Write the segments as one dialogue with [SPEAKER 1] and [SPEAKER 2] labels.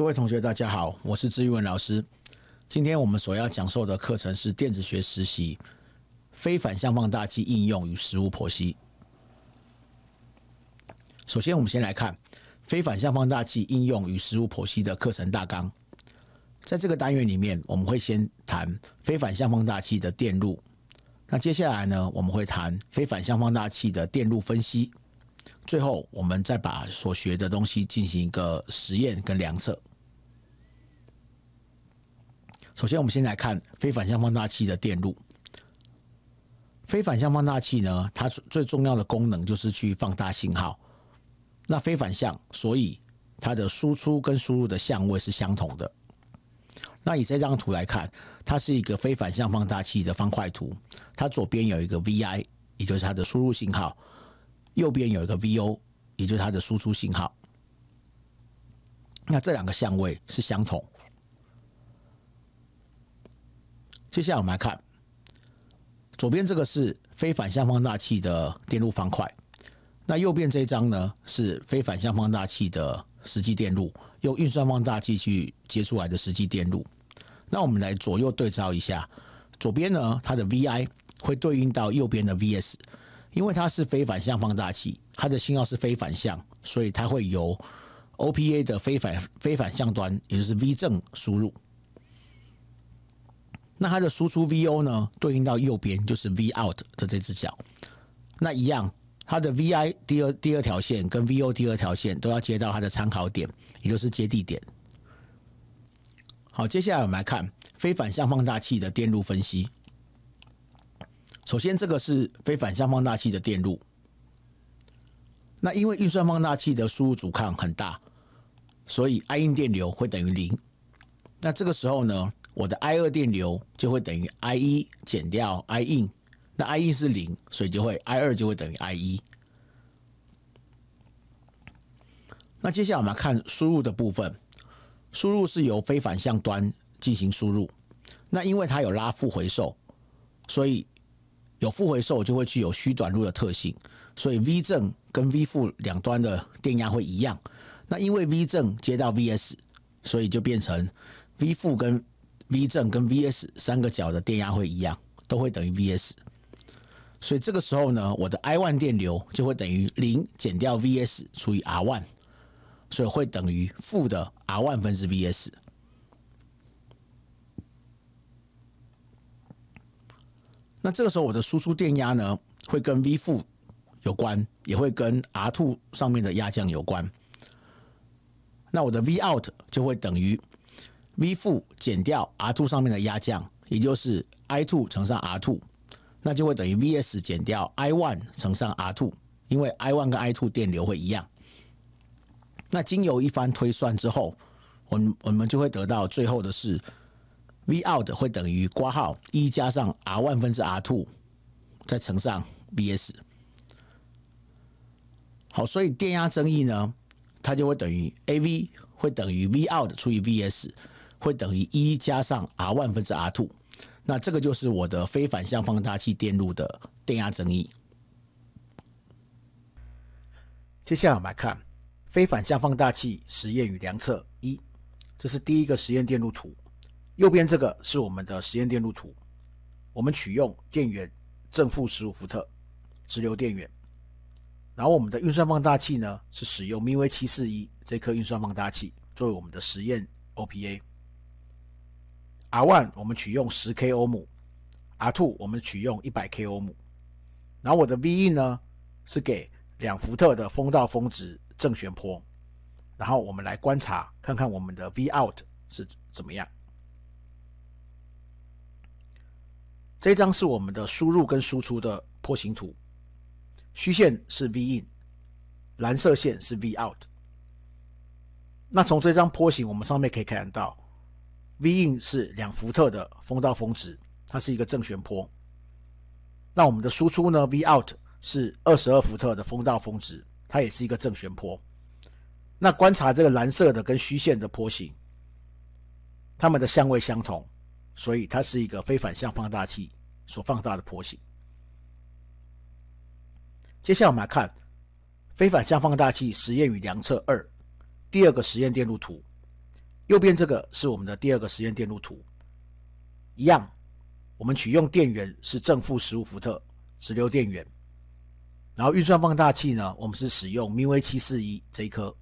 [SPEAKER 1] 各位同学，大家好，我是志玉文老师。今天我们所要讲授的课程是电子学实习——非反向放大器应用与实物剖析。首先，我们先来看非反向放大器应用与实物剖析的课程大纲。在这个单元里面，我们会先谈非反向放大器的电路。那接下来呢，我们会谈非反向放大器的电路分析。最后，我们再把所学的东西进行一个实验跟量测。首先，我们先来看非反向放大器的电路。非反向放大器呢，它最重要的功能就是去放大信号。那非反向，所以它的输出跟输入的相位是相同的。那以这张图来看，它是一个非反向放大器的方块图。它左边有一个 Vi，也就是它的输入信号；右边有一个 Vo，也就是它的输出信号。那这两个相位是相同。接下来我们来看，左边这个是非反向放大器的电路方块，那右边这一张呢是非反向放大器的实际电路，用运算放大器去接出来的实际电路。那我们来左右对照一下，左边呢它的 V I 会对应到右边的 V S，因为它是非反向放大器，它的信号是非反向，所以它会由 O P A 的非反非反向端，也就是 V 正输入。那它的输出 VO 呢，对应到右边就是 Vout 的这只脚。那一样，它的 VI 第二第二条线跟 VO 第二条线都要接到它的参考点，也就是接地点。好，接下来我们来看非反向放大器的电路分析。首先，这个是非反向放大器的电路。那因为运算放大器的输入阻抗很大，所以 i i 电流会等于零。那这个时候呢？我的 I 二电流就会等于 I 一减掉 I in，那 I 一是零，所以就会 I 二就会等于 I 一。那接下来我们看输入的部分，输入是由非反向端进行输入。那因为它有拉负回收，所以有负回收就会具有虚短路的特性，所以 V 正跟 V 负两端的电压会一样。那因为 V 正接到 V S，所以就变成 V 负跟 V 正跟 V_S 三个角的电压会一样，都会等于 V_S，所以这个时候呢，我的 I_one 电流就会等于零减掉 V_S 除以 R_one，所以会等于负的 R_one 分之 V_S。那这个时候我的输出电压呢，会跟 V 负有关，也会跟 R_ two 上面的压降有关。那我的 V_out 就会等于。V 负减掉 R two 上面的压降，也就是 I two 乘上 R two，那就会等于 V s 减掉 I one 乘上 R two，因为 I one 跟 I two 电流会一样。那经由一番推算之后，我们我们就会得到最后的是 V out 会等于括号一加上 R one 分之 R two 再乘上 V s。好，所以电压增益呢，它就会等于 A V 会等于 V out 除以 V s。会等于一加上 R one 分之 R two，那这个就是我的非反向放大器电路的电压增益。接下来我们来看非反向放大器实验与量测一，这是第一个实验电路图，右边这个是我们的实验电路图。我们取用电源正负十五伏特直流电源，然后我们的运算放大器呢是使用名 v 七四一这颗运算放大器作为我们的实验 OPA。R one 我们取用十 k 欧姆，R two 我们取用一百 k 欧姆，然后我的 V in 呢是给两伏特的风道峰值正弦波，然后我们来观察看看我们的 V out 是怎么样。这张是我们的输入跟输出的波形图，虚线是 V in，蓝色线是 V out。那从这张波形我们上面可以看到。V in 是两伏特的风道峰值，它是一个正旋坡。那我们的输出呢？V out 是二十二伏特的风道峰值，它也是一个正旋坡。那观察这个蓝色的跟虚线的坡形，它们的相位相同，所以它是一个非反向放大器所放大的坡形。接下来我们来看非反向放大器实验与量测二第二个实验电路图。右边这个是我们的第二个实验电路图，一样，我们取用电源是正负十五伏特直流电源，然后运算放大器呢，我们是使用明威七四一这一颗，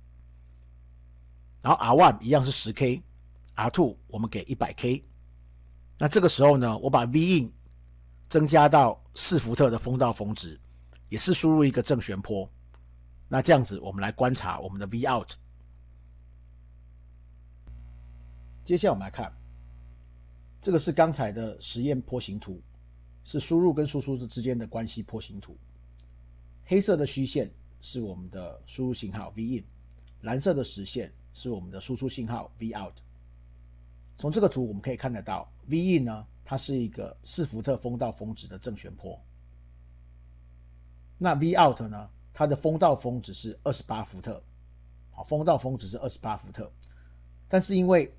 [SPEAKER 1] 然后 R one 一样是十 K，R two 我们给一百 K，那这个时候呢，我把 V in 增加到四伏特的风道峰值，也是输入一个正弦波，那这样子我们来观察我们的 V out。接下来我们来看，这个是刚才的实验坡形图，是输入跟输出之间的关系坡形图。黑色的虚线是我们的输入信号 v in，蓝色的实线是我们的输出信号 v out。从这个图我们可以看得到，v in 呢，它是一个四伏特风道峰值的正弦波。那 v out 呢，它的风道峰值是二十八伏特，好，风道峰值是二十八伏特，但是因为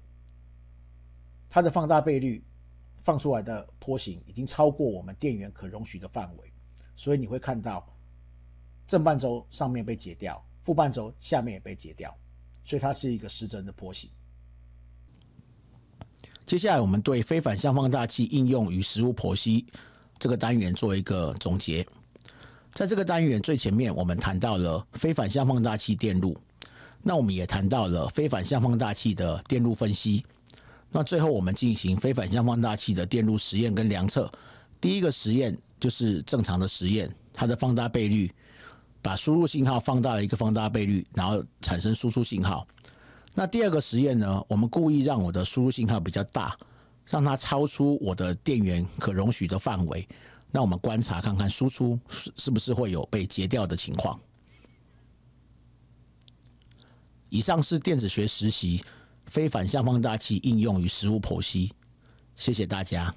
[SPEAKER 1] 它的放大倍率放出来的波形已经超过我们电源可容许的范围，所以你会看到正半轴上面被截掉，负半轴下面也被截掉，所以它是一个失真的波形。接下来，我们对非反向放大器应用与实物剖析这个单元做一个总结。在这个单元最前面，我们谈到了非反向放大器电路，那我们也谈到了非反向放大器的电路分析。那最后我们进行非反向放大器的电路实验跟量测。第一个实验就是正常的实验，它的放大倍率，把输入信号放大了一个放大倍率，然后产生输出信号。那第二个实验呢，我们故意让我的输入信号比较大，让它超出我的电源可容许的范围，那我们观察看看输出是是不是会有被截掉的情况。以上是电子学实习。非反向放大器应用于实物剖析，谢谢大家。